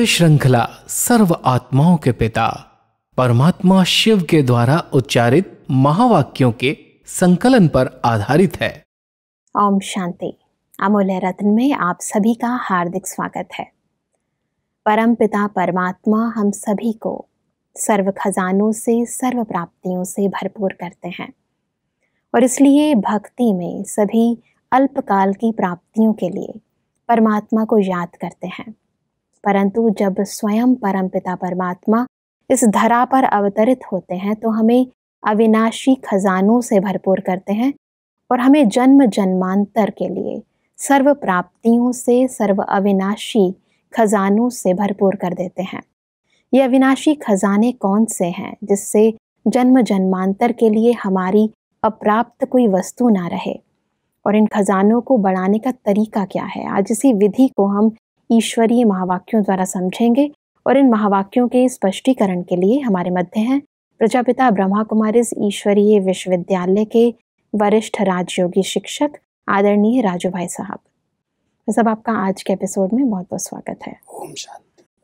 ये श्रृंखला सर्व आत्माओं के पिता परमात्मा शिव के द्वारा उच्चारित महावाक्यों के संकलन पर आधारित है ओम शांति अमूल्य रत्न में आप सभी का हार्दिक स्वागत है परम पिता परमात्मा हम सभी को सर्व खजानों से सर्व प्राप्तियों से भरपूर करते हैं और इसलिए भक्ति में सभी अल्पकाल की प्राप्तियों के लिए परमात्मा को याद करते हैं परंतु जब स्वयं परमपिता परमात्मा इस धरा पर अवतरित होते हैं तो हमें अविनाशी खजानों से भरपूर करते हैं और हमें जन्म जन्मांतर के लिए सर्व प्राप्तियों से सर्व अविनाशी खजानों से भरपूर कर देते हैं ये अविनाशी खजाने कौन से हैं जिससे जन्म जन्मांतर के लिए हमारी अप्राप्त कोई वस्तु ना रहे और इन खजानों को बढ़ाने का तरीका क्या है आज इसी विधि को हम ईश्वरीय महावाक्यों द्वारा समझेंगे और इन महावाक्यों के स्पष्टीकरण के लिए हमारे मध्य हैं प्रजापिता ब्रह्मा कुमारीज ईश्वरीय विश्वविद्यालय के वरिष्ठ राजयोगी शिक्षक आदरणीय राजू भाई साहब तो सब आपका आज के एपिसोड में बहुत बहुत स्वागत है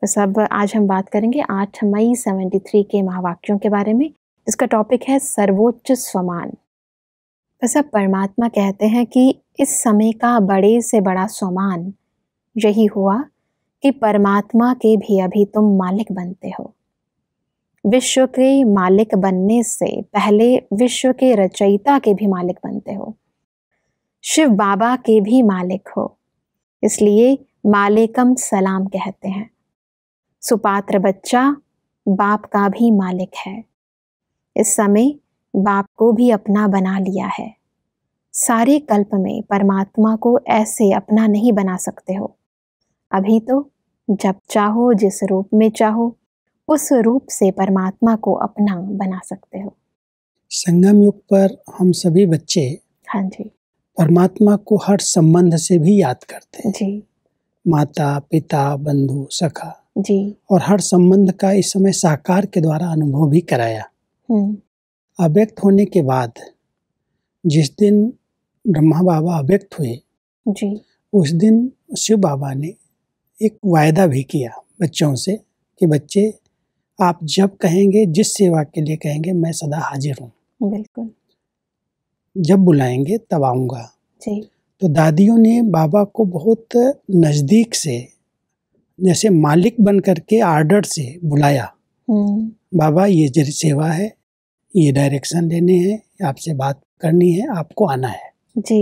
तो सब आज हम बात करेंगे आठ मई सेवेंटी थ्री के महावाक्यों के बारे में जिसका टॉपिक है सर्वोच्च स्वमान तो सब परमात्मा कहते हैं कि इस समय का बड़े से बड़ा स्वमान यही हुआ कि परमात्मा के भी अभी तुम मालिक बनते हो विश्व के मालिक बनने से पहले विश्व के रचयिता के भी मालिक बनते हो शिव बाबा के भी मालिक हो इसलिए मालिकम सलाम कहते हैं सुपात्र बच्चा बाप का भी मालिक है इस समय बाप को भी अपना बना लिया है सारे कल्प में परमात्मा को ऐसे अपना नहीं बना सकते हो अभी तो जब चाहो जिस रूप में चाहो उस रूप से परमात्मा को अपना बना सकते हो संगम युग पर हम सभी बच्चे हाँ जी परमात्मा को हर संबंध से भी याद करते हैं जी माता पिता बंधु सखा जी और हर संबंध का इस समय साकार के द्वारा अनुभव भी कराया हम्म। अव्यक्त होने के बाद जिस दिन ब्रह्मा बाबा अव्यक्त हुए जी उस दिन शिव बाबा ने एक वायदा भी किया बच्चों से कि बच्चे आप जब कहेंगे जिस सेवा के लिए कहेंगे मैं सदा हाजिर हूँ बिल्कुल जब बुलाएंगे तब आऊँगा तो दादियों ने बाबा को बहुत नज़दीक से जैसे मालिक बन करके आर्डर से बुलाया हम्म। बाबा ये सेवा है ये डायरेक्शन लेने हैं आपसे बात करनी है आपको आना है जी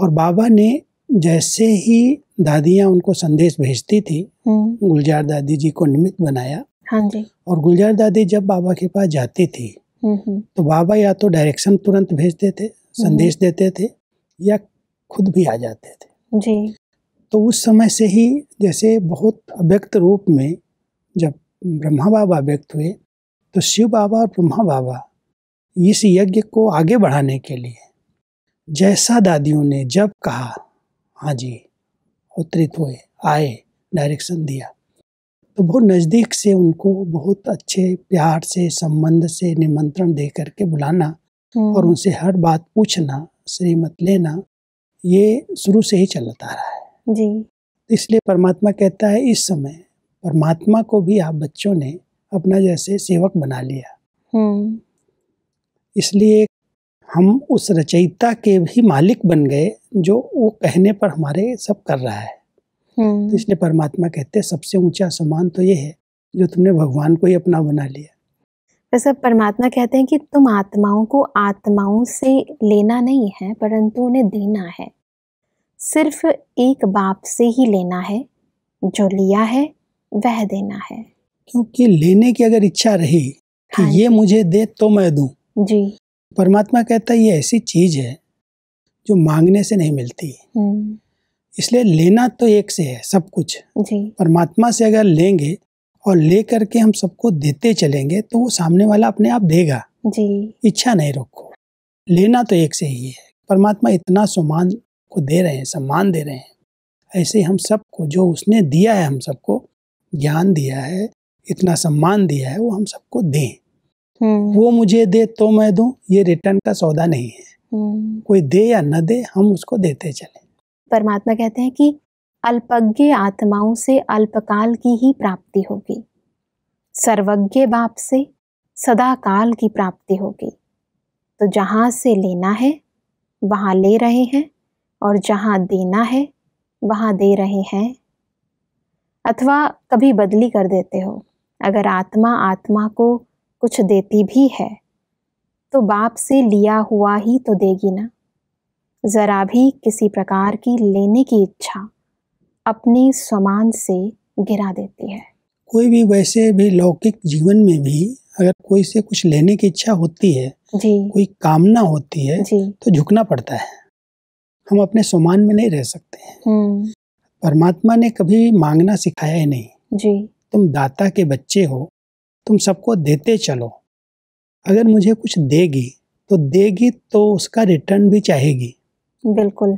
और बाबा ने जैसे ही दादियाँ उनको संदेश भेजती थी हम्म। गुलजार दादी जी को निमित्त बनाया हाँ जी और गुलजार दादी जब बाबा के पास जाती थी हम्म, हम्म। तो बाबा या तो डायरेक्शन तुरंत भेजते थे संदेश देते थे या खुद भी आ जाते थे जी तो उस समय से ही जैसे बहुत अव्यक्त रूप में जब ब्रह्मा बाबा व्यक्त हुए तो शिव बाबा और ब्रह्मा बाबा इस यज्ञ को आगे बढ़ाने के लिए जैसा दादियों ने जब कहा हाँ जी उत्तरित हुए आए डायरेक्शन दिया तो बहुत नज़दीक से उनको बहुत अच्छे प्यार से संबंध से निमंत्रण दे करके बुलाना हम्म। और उनसे हर बात पूछना श्रीमत लेना ये शुरू से ही चलता रहा है जी इसलिए परमात्मा कहता है इस समय परमात्मा को भी आप बच्चों ने अपना जैसे सेवक बना लिया हम्म। इसलिए हम उस रचयिता के भी मालिक बन गए जो वो कहने पर हमारे सब कर रहा है हम्म। तो इसलिए परमात्मा कहते हैं सबसे ऊंचा सम्मान तो ये है जो तुमने भगवान को ही अपना बना लिया वैसे तो परमात्मा कहते हैं कि तुम आत्माओं को आत्माओं से लेना नहीं है परंतु उन्हें देना है सिर्फ एक बाप से ही लेना है जो लिया है वह देना है क्योंकि लेने की अगर इच्छा रही कि हाँ ये मुझे दे तो मैं दूं जी परमात्मा कहता है ये ऐसी चीज़ है जो मांगने से नहीं मिलती हम्म। इसलिए लेना तो एक से है सब कुछ परमात्मा से अगर लेंगे और ले करके हम सबको देते चलेंगे तो वो सामने वाला अपने आप देगा जी इच्छा नहीं रोको लेना तो एक से ही है परमात्मा इतना सम्मान को दे रहे हैं सम्मान दे रहे हैं ऐसे हम सबको जो उसने दिया है हम सबको ज्ञान दिया है इतना सम्मान दिया है वो हम सबको दें हम्म। वो मुझे दे तो मैं दूं ये रिटर्न का सौदा नहीं है हम्म। कोई दे या न दे हम उसको देते चले परमात्मा कहते हैं कि अल्पज्ञ आत्माओं से अल्पकाल की ही प्राप्ति होगी सर्वज्ञ बाप से सदा काल की प्राप्ति होगी तो जहाँ से लेना है वहाँ ले रहे हैं और जहाँ देना है वहाँ दे रहे हैं अथवा कभी बदली कर देते हो अगर आत्मा आत्मा को कुछ देती भी है तो बाप से लिया हुआ ही तो देगी ना ज़रा भी किसी प्रकार की लेने की इच्छा अपने समान से गिरा देती है कोई भी वैसे भी लौकिक जीवन में भी अगर कोई से कुछ लेने की इच्छा होती है जी कोई कामना होती है जी तो झुकना पड़ता है हम अपने समान में नहीं रह सकते हैं हम्म। परमात्मा ने कभी मांगना सिखाया ही नहीं जी तुम दाता के बच्चे हो तुम सबको देते चलो अगर मुझे कुछ देगी तो देगी तो उसका रिटर्न भी चाहेगी बिल्कुल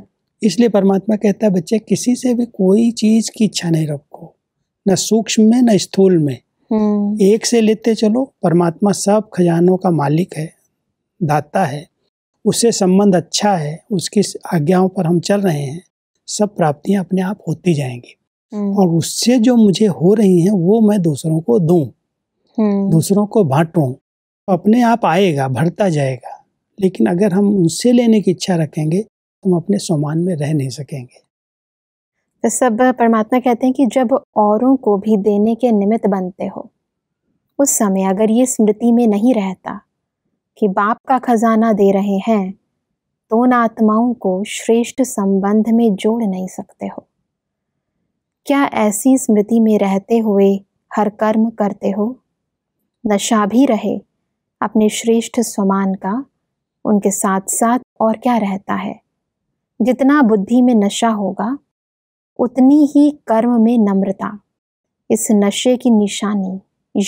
इसलिए परमात्मा कहता है बच्चे किसी से भी कोई चीज़ की इच्छा नहीं रखो न सूक्ष्म में न स्थूल में हम्म। एक से लेते चलो परमात्मा सब खजानों का मालिक है दाता है उससे संबंध अच्छा है उसकी आज्ञाओं पर हम चल रहे हैं सब प्राप्तियां अपने आप होती जाएंगी हम्म। और उससे जो मुझे हो रही हैं वो मैं दूसरों को दूं हम्म। दूसरों को बांटूं तो अपने आप आएगा भरता जाएगा लेकिन अगर हम उनसे लेने की इच्छा रखेंगे तो हम अपने सामान में रह नहीं सकेंगे तो सब परमात्मा कहते हैं कि जब औरों को भी देने के निमित्त बनते हो उस समय अगर ये स्मृति में नहीं रहता कि बाप का खजाना दे रहे हैं तो उन आत्माओं को श्रेष्ठ संबंध में जोड़ नहीं सकते हो क्या ऐसी स्मृति में रहते हुए हर कर्म करते हो नशा भी रहे अपने श्रेष्ठ समान का उनके साथ साथ और क्या रहता है जितना बुद्धि में नशा होगा उतनी ही कर्म में नम्रता इस नशे की निशानी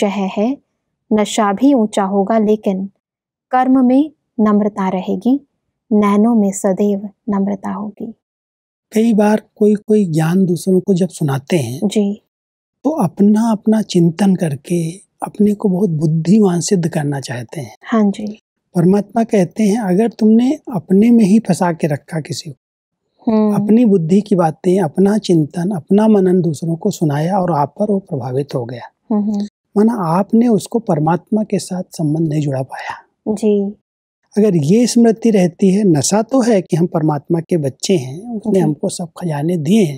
यह है नशा भी ऊंचा होगा लेकिन कर्म में नम्रता रहेगी नैनों में सदैव नम्रता होगी कई बार कोई कोई ज्ञान दूसरों को जब सुनाते हैं जी तो अपना अपना चिंतन करके अपने को बहुत बुद्धिमान सिद्ध करना चाहते हैं हाँ जी परमात्मा कहते हैं अगर तुमने अपने में ही फंसा के रखा किसी को हम्म। अपनी बुद्धि की बातें अपना चिंतन अपना मनन दूसरों को सुनाया और आप पर वो प्रभावित हो गया हम्म, हम्म। माना आपने उसको परमात्मा के साथ संबंध नहीं जुड़ा पाया जी अगर ये स्मृति रहती है नशा तो है कि हम परमात्मा के बच्चे हैं उसने हमको सब खजाने दिए हैं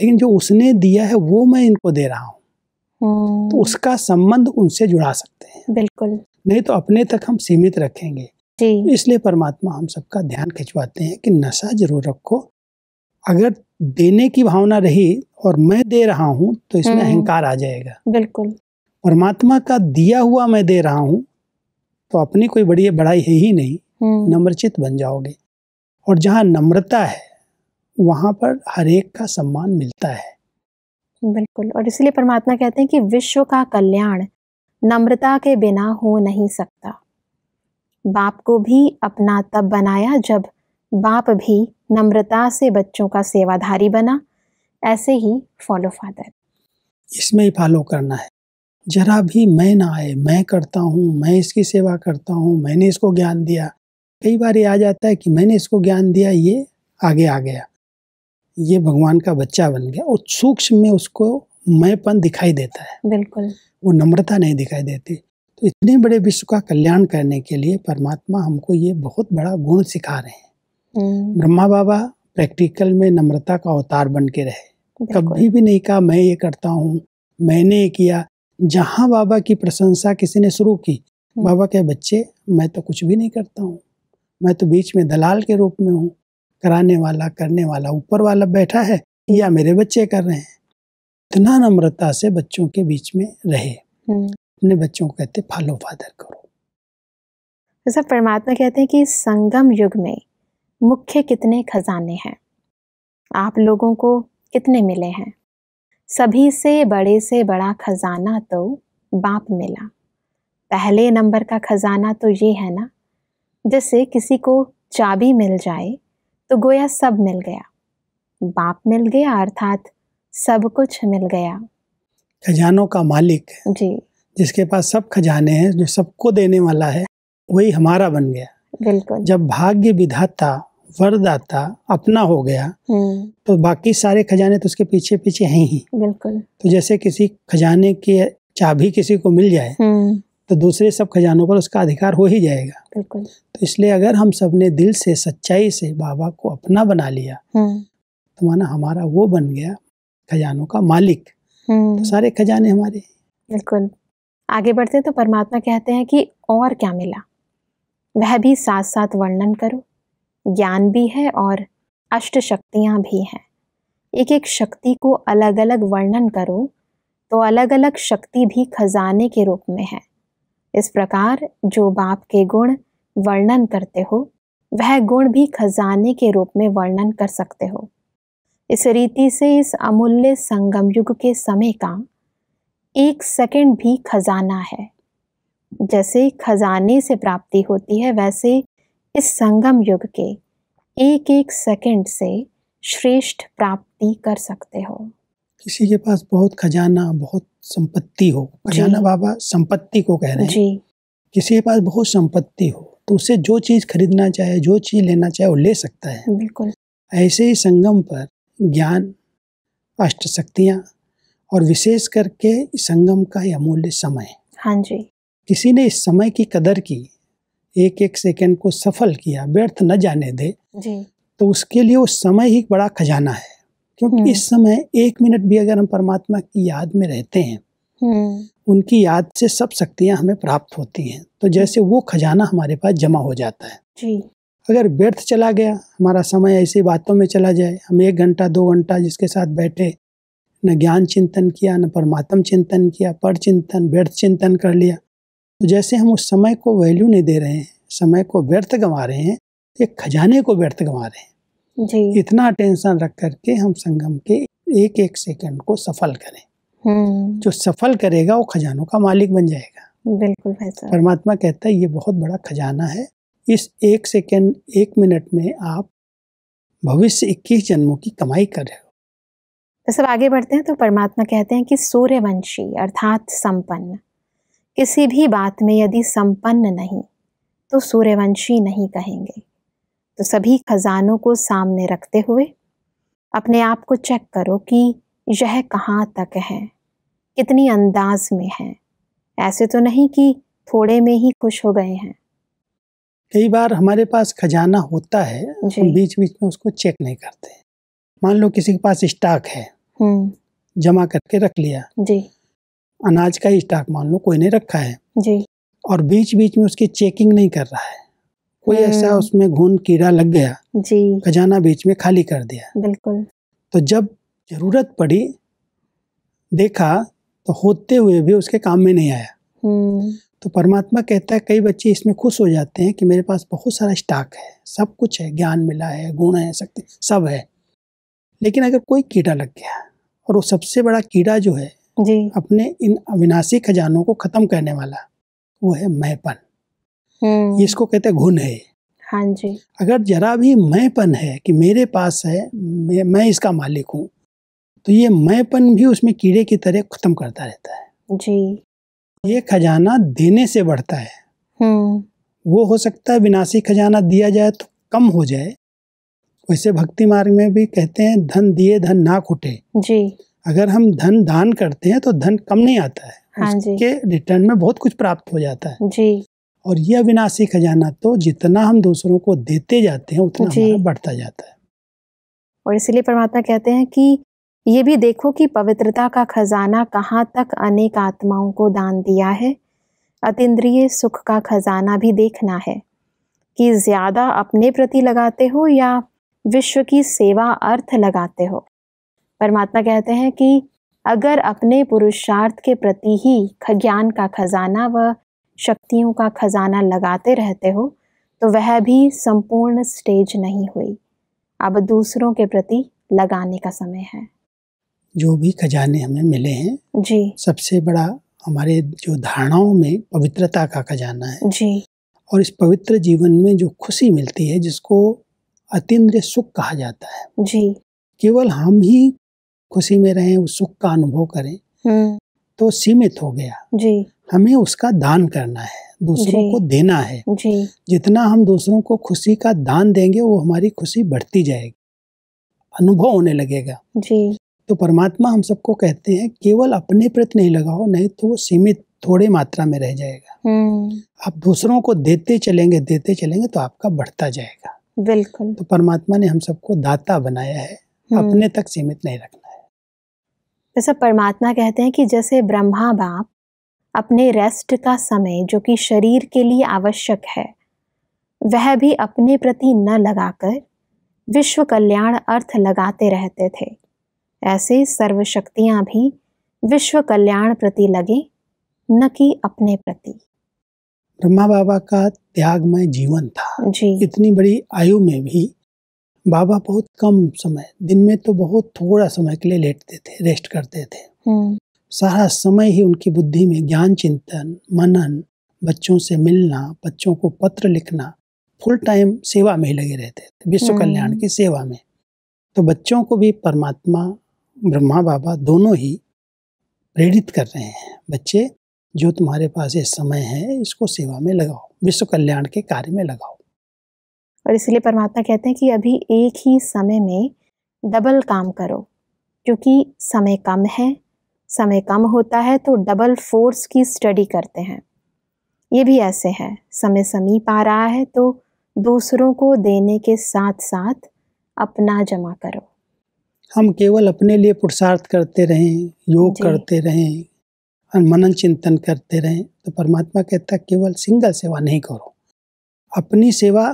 लेकिन जो उसने दिया है वो मैं इनको दे रहा हूँ तो हम्म। उसका संबंध उनसे जुड़ा सकते हैं बिल्कुल नहीं तो अपने तक हम सीमित रखेंगे तो इसलिए परमात्मा हम सबका ध्यान खिंचवाते हैं कि नशा जरूर रखो अगर देने की भावना रही और मैं दे रहा हूँ तो इसमें हम्म। अहंकार आ जाएगा बिल्कुल परमात्मा का दिया हुआ मैं दे रहा हूँ तो अपनी कोई बड़ी बड़ाई है ही नहीं हम्म। नम्रचित बन जाओगे और जहाँ नम्रता है वहाँ पर हरेक का सम्मान मिलता है बिल्कुल और इसलिए परमात्मा कहते हैं कि विश्व का कल्याण नम्रता के बिना हो नहीं सकता बाप को भी अपना तब बनाया जब बाप भी नम्रता से बच्चों का सेवाधारी बना ऐसे ही फॉलो फादर इसमें ही फॉलो करना है जरा भी मैं ना आए मैं करता हूँ मैं इसकी सेवा करता हूँ मैंने इसको ज्ञान दिया कई बार ये आ जाता है कि मैंने इसको ज्ञान दिया ये आगे आ गया ये भगवान का बच्चा बन गया और सूक्ष्म में उसको मयपन दिखाई देता है बिल्कुल वो नम्रता नहीं दिखाई देती तो इतने बड़े विश्व का कल्याण करने के लिए परमात्मा हमको ये बहुत बड़ा गुण सिखा रहे हैं हम्म। ब्रह्मा बाबा प्रैक्टिकल में नम्रता का अवतार बन के रहे कभी भी नहीं कहा मैं ये करता हूँ मैंने ये किया जहाँ बाबा की प्रशंसा किसी ने शुरू की हम्म। बाबा के बच्चे मैं तो कुछ भी नहीं करता हूँ मैं तो बीच में दलाल के रूप में हूँ कराने वाला करने वाला ऊपर वाला बैठा है या मेरे बच्चे कर रहे हैं इतना नम्रता से बच्चों के बीच में रहे हम्म। अपने बच्चों को कहते फॉलो फादर करो जैसा तो परमात्मा कहते हैं कि संगम युग में मुख्य कितने खजाने हैं आप लोगों को कितने मिले हैं सभी से बड़े से बड़ा खजाना तो बाप मिला पहले नंबर का खजाना तो ये है ना जैसे किसी को चाबी मिल जाए तो गोया सब मिल गया बाप मिल गया अर्थात सब कुछ मिल गया खजानों का मालिक जी जिसके पास सब खजाने हैं जो सबको देने वाला है वही हमारा बन गया बिल्कुल जब भाग्य विधाता वरदाता अपना हो गया हम्म। तो बाकी सारे खजाने तो उसके पीछे पीछे हैं ही बिल्कुल तो जैसे किसी खजाने की चाबी किसी को मिल जाए हम्म। तो दूसरे सब खजानों पर उसका अधिकार हो ही जाएगा बिल्कुल तो इसलिए अगर हम सब ने दिल से सच्चाई से बाबा को अपना बना लिया हम्म। तो माना हमारा वो बन गया खजानों का मालिक हम्म। तो सारे खजाने हमारे बिल्कुल आगे बढ़ते तो परमात्मा कहते हैं कि और क्या मिला वह भी साथ साथ वर्णन करो ज्ञान भी है और अष्ट शक्तियाँ भी हैं एक एक शक्ति को अलग अलग वर्णन करो तो अलग अलग शक्ति भी खजाने के रूप में है इस प्रकार जो बाप के गुण वर्णन करते हो वह गुण भी खजाने के रूप में वर्णन कर सकते हो इस रीति से इस अमूल्य संगम युग के समय का एक सेकंड भी खजाना है जैसे खजाने से प्राप्ति होती है वैसे इस संगम युग के एक एक सेकंड से श्रेष्ठ प्राप्ति कर सकते हो किसी के पास बहुत खजाना बहुत संपत्ति हो खजाना बाबा संपत्ति को कह रहे हैं किसी के पास बहुत संपत्ति हो तो उसे जो चीज़ खरीदना चाहे जो चीज़ लेना चाहे वो ले सकता है बिल्कुल ऐसे ही संगम पर ज्ञान अष्ट शक्तियाँ और विशेष करके संगम का अमूल्य समय हाँ जी किसी ने इस समय की कदर की एक एक सेकंड को सफल किया व्यर्थ न जाने दे जी तो उसके लिए वो समय ही बड़ा खजाना है क्योंकि हम्म। इस समय एक मिनट भी अगर हम परमात्मा की याद में रहते हैं हम्म। उनकी याद से सब शक्तियाँ हमें प्राप्त होती हैं तो जैसे वो खजाना हमारे पास जमा हो जाता है जी अगर व्यर्थ चला गया हमारा समय ऐसी बातों में चला जाए हम एक घंटा दो घंटा जिसके साथ बैठे न ज्ञान चिंतन किया न परमात्म चिंतन किया पर चिंतन व्यर्थ चिंतन कर लिया तो जैसे हम उस समय को वैल्यू नहीं दे रहे हैं समय को व्यर्थ गंवा रहे हैं एक खजाने को व्यर्थ गंवा रहे हैं जी इतना अटेंशन रख करके हम संगम के एक एक सेकंड को सफल करें हम्म। जो सफल करेगा वो खजानों का मालिक बन जाएगा बिल्कुल भाई परमात्मा कहता है ये बहुत बड़ा खजाना है इस एक सेकंड एक मिनट में आप भविष्य इक्कीस जन्मों की कमाई कर रहे हो तो सब आगे बढ़ते हैं तो परमात्मा कहते हैं कि सूर्यवंशी अर्थात संपन्न किसी भी बात में यदि संपन्न नहीं तो सूर्यवंशी नहीं कहेंगे तो सभी खजानों को सामने रखते हुए अपने आप को चेक करो कि यह कहाँ तक है कितनी अंदाज में है ऐसे तो नहीं कि थोड़े में ही खुश हो गए हैं कई बार हमारे पास खजाना होता है हम बीच बीच में उसको चेक नहीं करते मान लो किसी के पास स्टॉक है हम्म। जमा करके रख लिया जी अनाज का स्टॉक मान लो कोई ने रखा है जी और बीच बीच में उसकी चेकिंग नहीं कर रहा है कोई हम्म। ऐसा उसमें घुन कीड़ा लग गया जी खजाना बीच में खाली कर दिया बिल्कुल तो जब जरूरत पड़ी देखा तो होते हुए भी उसके काम में नहीं आया हम्म। तो परमात्मा कहता है कई बच्चे इसमें खुश हो जाते हैं कि मेरे पास बहुत सारा स्टॉक है सब कुछ है ज्ञान मिला है गुण है शक्ति सब है लेकिन अगर कोई कीड़ा लग गया और वो सबसे बड़ा कीड़ा जो है जी। अपने इन अविनाशी खजानों को ख़त्म करने वाला वो है मैपन हम्म। इसको कहते हैं घुन है हाँ जी अगर जरा भी मैंपन है कि मेरे पास है मैं, मैं इसका मालिक हूँ तो ये मैंपन भी उसमें कीड़े की तरह खत्म करता रहता है जी ये खजाना देने से बढ़ता है हम्म। वो हो सकता है विनाशी खजाना दिया जाए तो कम हो जाए वैसे भक्ति मार्ग में भी कहते हैं धन दिए धन ना खुटे जी अगर हम धन दान करते हैं तो धन कम नहीं आता है हाँ उसके रिटर्न में बहुत कुछ प्राप्त हो जाता है जी और ये अविनाशी खजाना तो जितना हम दूसरों को देते जाते हैं उतना हमारा बढ़ता जाता है और इसलिए परमात्मा कहते हैं कि ये भी देखो कि पवित्रता का खजाना कहाँ तक अनेक आत्माओं को दान दिया है अतिद्रिय सुख का खजाना भी देखना है कि ज़्यादा अपने प्रति लगाते हो या विश्व की सेवा अर्थ लगाते हो परमात्मा कहते हैं कि अगर अपने पुरुषार्थ के प्रति ही ज्ञान का खजाना व शक्तियों का खजाना लगाते रहते हो तो वह भी संपूर्ण स्टेज नहीं हुई अब दूसरों के प्रति लगाने का समय है जो भी खजाने हमें मिले हैं जी सबसे बड़ा हमारे जो धारणाओं में पवित्रता का खजाना है जी और इस पवित्र जीवन में जो खुशी मिलती है जिसको अतिन्द्रिय सुख कहा जाता है जी केवल हम ही खुशी में रहें उस सुख का अनुभव करें हम्म। तो सीमित हो गया जी हमें उसका दान करना है दूसरों को देना है जी। जितना हम दूसरों को खुशी का दान देंगे वो हमारी खुशी बढ़ती जाएगी अनुभव होने लगेगा जी। तो परमात्मा हम सबको कहते हैं केवल अपने प्रति नहीं लगाओ नहीं तो वो सीमित थोड़े मात्रा में रह जाएगा हम्म। आप दूसरों को देते चलेंगे देते चलेंगे तो आपका बढ़ता जाएगा बिल्कुल तो परमात्मा ने हम सबको दाता बनाया है हम्म। अपने तक सीमित नहीं रखना है जैसा तो परमात्मा कहते हैं कि जैसे ब्रह्मा बाप अपने रेस्ट का समय जो कि शरीर के लिए आवश्यक है वह भी अपने प्रति न लगाकर विश्व कल्याण अर्थ लगाते रहते थे ऐसे सर्वशक्तियाँ भी विश्व कल्याण प्रति लगे न कि अपने प्रति ब्रह्मा बाबा का त्यागमय जीवन था जी इतनी बड़ी आयु में भी बाबा बहुत कम समय दिन में तो बहुत थोड़ा समय के लिए लेटते थे रेस्ट करते थे हम्म। सारा समय ही उनकी बुद्धि में ज्ञान चिंतन मनन बच्चों से मिलना बच्चों को पत्र लिखना फुल टाइम सेवा में ही लगे रहते थे विश्व कल्याण की हम्म। सेवा में तो बच्चों को भी परमात्मा ब्रह्मा बाबा दोनों ही प्रेरित कर रहे हैं बच्चे जो तुम्हारे पास ये समय है इसको सेवा में लगाओ विश्व कल्याण के कार्य में लगाओ और इसलिए परमात्मा कहते हैं कि अभी एक ही समय में डबल काम करो क्योंकि समय कम है समय कम होता है तो डबल फोर्स की स्टडी करते हैं ये भी ऐसे है समय समीप आ रहा है तो दूसरों को देने के साथ साथ अपना जमा करो हम केवल अपने लिए पुरुषार्थ करते रहें योग करते रहें और मनन चिंतन करते रहें तो परमात्मा कहता केवल सिंगल सेवा नहीं करो अपनी सेवा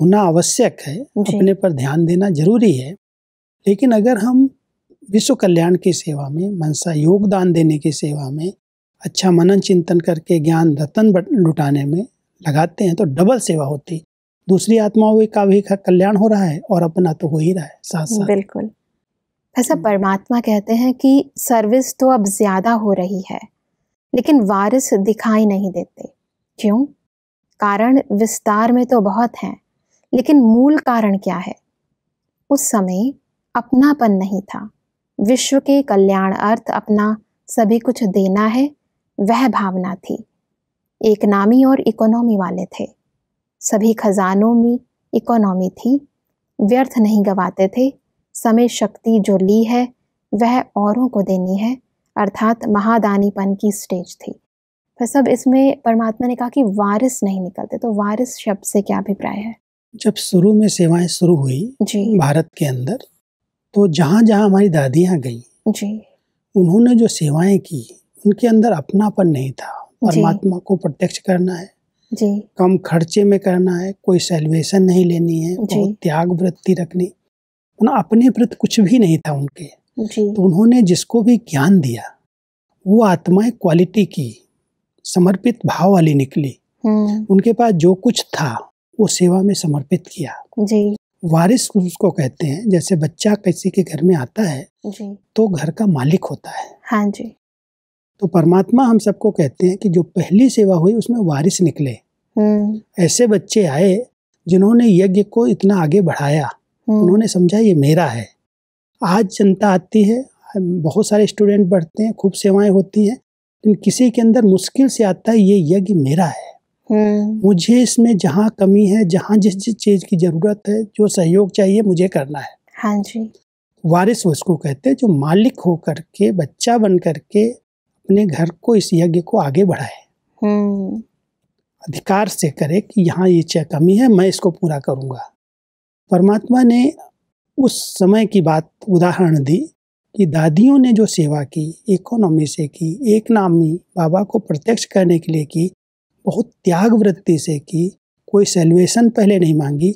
होना आवश्यक है अपने पर ध्यान देना जरूरी है लेकिन अगर हम विश्व कल्याण की सेवा में मनसा योगदान देने की सेवा में अच्छा मनन चिंतन करके ज्ञान रतन लुटाने में लगाते हैं तो डबल सेवा होती दूसरी आत्माओं का भी कल्याण हो रहा है और अपना तो हो ही रहा है साथ साथ बिल्कुल ऐसा अच्छा, हम्म। परमात्मा कहते हैं कि सर्विस तो अब ज्यादा हो रही है लेकिन वारिस दिखाई नहीं देते क्यों कारण विस्तार में तो बहुत हैं लेकिन मूल कारण क्या है उस समय अपनापन नहीं था विश्व के कल्याण अर्थ अपना सभी कुछ देना है वह भावना थी एक नामी और इकोनॉमी वाले थे सभी खजानों में इकोनॉमी थी व्यर्थ नहीं गवाते थे समय शक्ति जो ली है वह औरों को देनी है अर्थात महादानीपन की स्टेज थी फिर सब इसमें परमात्मा ने कहा कि वारिस नहीं निकलते तो वारिस शब्द से क्या अभिप्राय है जब शुरू में सेवाएं शुरू हुई जी भारत के अंदर तो जहाँ जहाँ हमारी दादियाँ गई जी उन्होंने जो सेवाएं की उनके अंदर अपनापन नहीं था परमात्मा को प्रत्यक्ष करना है जी कम खर्चे में करना है कोई सेलिब्रेशन नहीं लेनी है बहुत त्याग वृत्ति रखनी अपने प्रति कुछ भी नहीं था उनके जी तो उन्होंने जिसको भी ज्ञान दिया वो आत्माएं क्वालिटी की समर्पित भाव वाली निकली हम्म। उनके पास जो कुछ था वो सेवा में समर्पित किया जी वारिस उसको कहते हैं जैसे बच्चा किसी के घर में आता है जी तो घर का मालिक होता है हाँ जी तो परमात्मा हम सबको कहते हैं कि जो पहली सेवा हुई उसमें वारिस निकले हम्म। ऐसे बच्चे आए जिन्होंने यज्ञ को इतना आगे बढ़ाया हम्म। उन्होंने समझा ये मेरा है आज जनता आती है बहुत सारे स्टूडेंट बढ़ते हैं खूब सेवाएं होती हैं लेकिन किसी के अंदर मुश्किल से आता है ये यज्ञ मेरा है हम्म। मुझे इसमें जहाँ कमी है जहाँ जिस जिस चीज़ की ज़रूरत है जो सहयोग चाहिए मुझे करना है हाँ जी वारिस उसको कहते हैं जो मालिक हो करके बच्चा बन करके अपने घर को इस यज्ञ को आगे बढ़ाए हम्म। अधिकार से करे कि यहाँ ये कमी है मैं इसको पूरा करूँगा परमात्मा ने उस समय की बात उदाहरण दी कि दादियों ने जो सेवा की इकोनॉमी से की एक नामी बाबा को प्रत्यक्ष करने के लिए की बहुत त्याग वृत्ति से की कोई सेल्वेशन पहले नहीं मांगी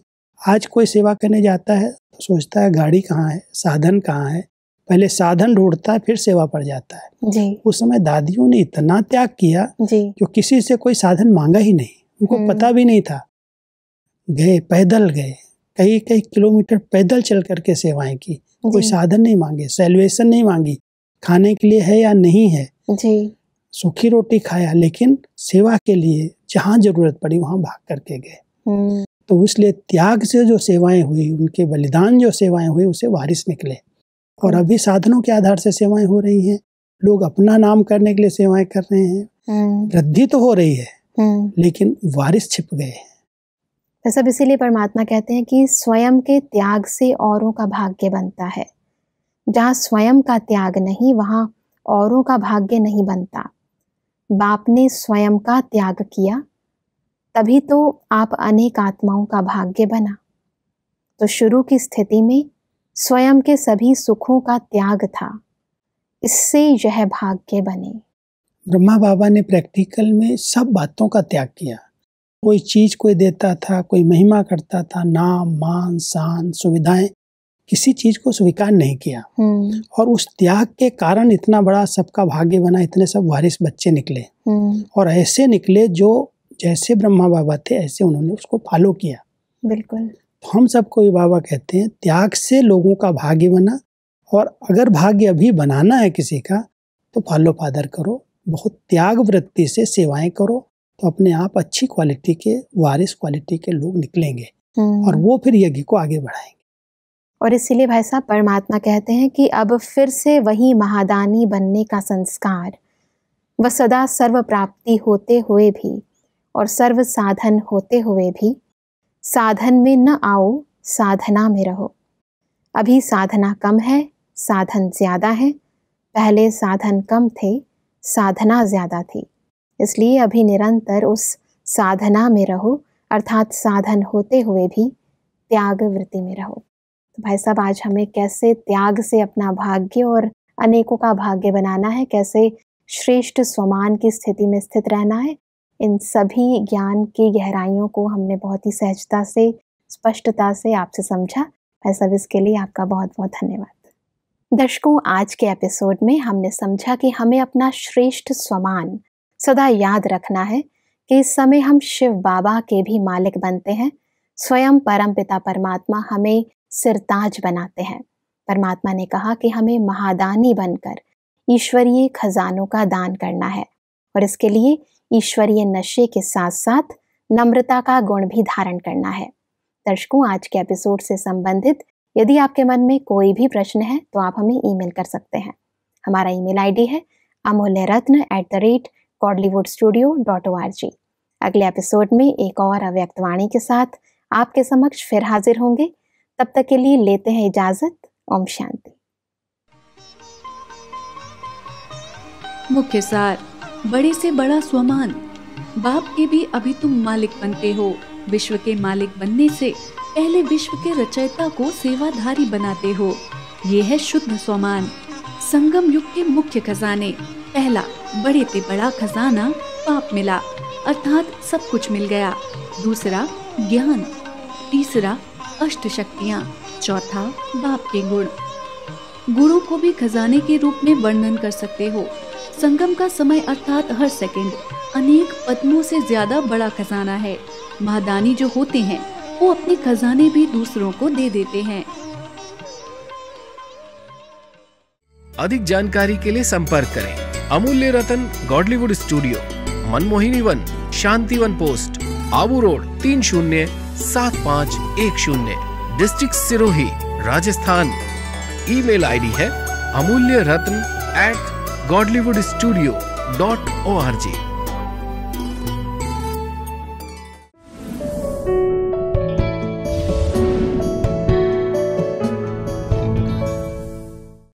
आज कोई सेवा करने जाता है तो सोचता है गाड़ी कहाँ है साधन कहाँ है पहले साधन ढूंढता है फिर सेवा पर जाता है जी। उस समय दादियों ने इतना त्याग किया जो किसी से कोई साधन मांगा ही नहीं उनको हम्म। पता भी नहीं था गए पैदल गए कई कई किलोमीटर पैदल चल करके सेवाएं की कोई साधन नहीं मांगे सेल्वेशन नहीं मांगी खाने के लिए है या नहीं है जी सूखी रोटी खाया लेकिन सेवा के लिए जहाँ जरूरत पड़ी वहाँ भाग करके गए हम्म। तो इसलिए त्याग से जो सेवाएं हुई उनके बलिदान जो सेवाएं हुई उसे वारिस निकले और हम्म। अभी साधनों के आधार से सेवाएं हो रही हैं लोग अपना नाम करने के लिए सेवाएं कर रहे हैं हम्म। वृद्धि तो हो रही है लेकिन वारिस छिप गए हैं तो सब इसीलिए परमात्मा कहते हैं कि स्वयं के त्याग से औरों का भाग्य बनता है जहाँ स्वयं का त्याग नहीं वहाँ औरों का भाग्य नहीं बनता बाप ने स्वयं का त्याग किया तभी तो आप अनेक आत्माओं का भाग्य बना तो शुरू की स्थिति में स्वयं के सभी सुखों का त्याग था इससे यह भाग्य बने ब्रह्मा बाबा ने प्रैक्टिकल में सब बातों का त्याग किया कोई चीज़ कोई देता था कोई महिमा करता था नाम मान शान सुविधाएं किसी चीज को स्वीकार नहीं किया हम्म। और उस त्याग के कारण इतना बड़ा सबका भाग्य बना इतने सब वारिस बच्चे निकले हम्म। और ऐसे निकले जो जैसे ब्रह्मा बाबा थे ऐसे उन्होंने उसको फॉलो किया बिल्कुल तो हम सबको ये बाबा कहते हैं त्याग से लोगों का भाग्य बना और अगर भाग्य अभी बनाना है किसी का तो फॉलो फादर करो बहुत त्याग वृत्ति से सेवाएं करो तो अपने आप अच्छी क्वालिटी के वारिस क्वालिटी के लोग निकलेंगे हम्म। और वो फिर यज्ञ को आगे बढ़ाएंगे और इसीलिए भाई साहब परमात्मा कहते हैं कि अब फिर से वही महादानी बनने का संस्कार व सदा सर्व प्राप्ति होते हुए भी और सर्व साधन होते हुए भी साधन में न आओ साधना में रहो अभी साधना कम है साधन ज़्यादा है पहले साधन कम थे साधना ज़्यादा थी इसलिए अभी निरंतर उस साधना में रहो अर्थात साधन होते हुए भी त्याग वृत्ति में रहो तो भाई साहब आज हमें कैसे त्याग से अपना भाग्य और अनेकों का भाग्य बनाना है कैसे श्रेष्ठ स्वमान की स्थिति में स्थित रहना है इन सभी ज्ञान की गहराइयों को हमने बहुत ही सहजता से स्पष्टता से आपसे समझा भाई साहब इसके लिए आपका बहुत बहुत धन्यवाद दर्शकों आज के एपिसोड में हमने समझा कि हमें अपना श्रेष्ठ स्वमान सदा याद रखना है कि इस समय हम शिव बाबा के भी मालिक बनते हैं स्वयं परम पिता परमात्मा हमें सिरताज बनाते हैं परमात्मा ने कहा कि हमें महादानी बनकर ईश्वरीय खजानों का दान करना है और इसके लिए ईश्वरीय नशे के साथ साथ नम्रता का गुण भी धारण करना है दर्शकों आज के एपिसोड से संबंधित यदि आपके मन में कोई भी प्रश्न है तो आप हमें ईमेल कर सकते हैं हमारा ईमेल आईडी है Amulya Ratna at the rate Godlywood studio dot O R G अगले एपिसोड में एक और अव्यक्तवाणी के साथ आपके समक्ष फिर हाजिर होंगे तब तक के लिए लेते हैं इजाजत ओम शांति मुख्य सार बड़े से बड़ा स्वमान बाप के भी अभी तुम मालिक बनते हो विश्व के मालिक बनने से पहले विश्व के रचयिता को सेवाधारी बनाते हो ये है शुद्ध स्वमान संगम युग के मुख्य खजाने पहला बड़े से बड़ा खजाना पाप मिला अर्थात सब कुछ मिल गया दूसरा ज्ञान तीसरा अष्ट शक्तियाँ चौथा बाप के गुण गुणों को भी खजाने के रूप में वर्णन कर सकते हो संगम का समय अर्थात हर सेकंड अनेक पद्मों से ज्यादा बड़ा खजाना है महादानी जो होते हैं वो अपने खजाने भी दूसरों को दे देते हैं अधिक जानकारी के लिए संपर्क करें Amulya Ratan Godlywood studio Manmohini Van Shantivan post Abu road तीन शून्य सात पाँच एक शून्य district Sirohi Rajasthan email ID है Amulya Ratna at Godlywood studio dot O R ji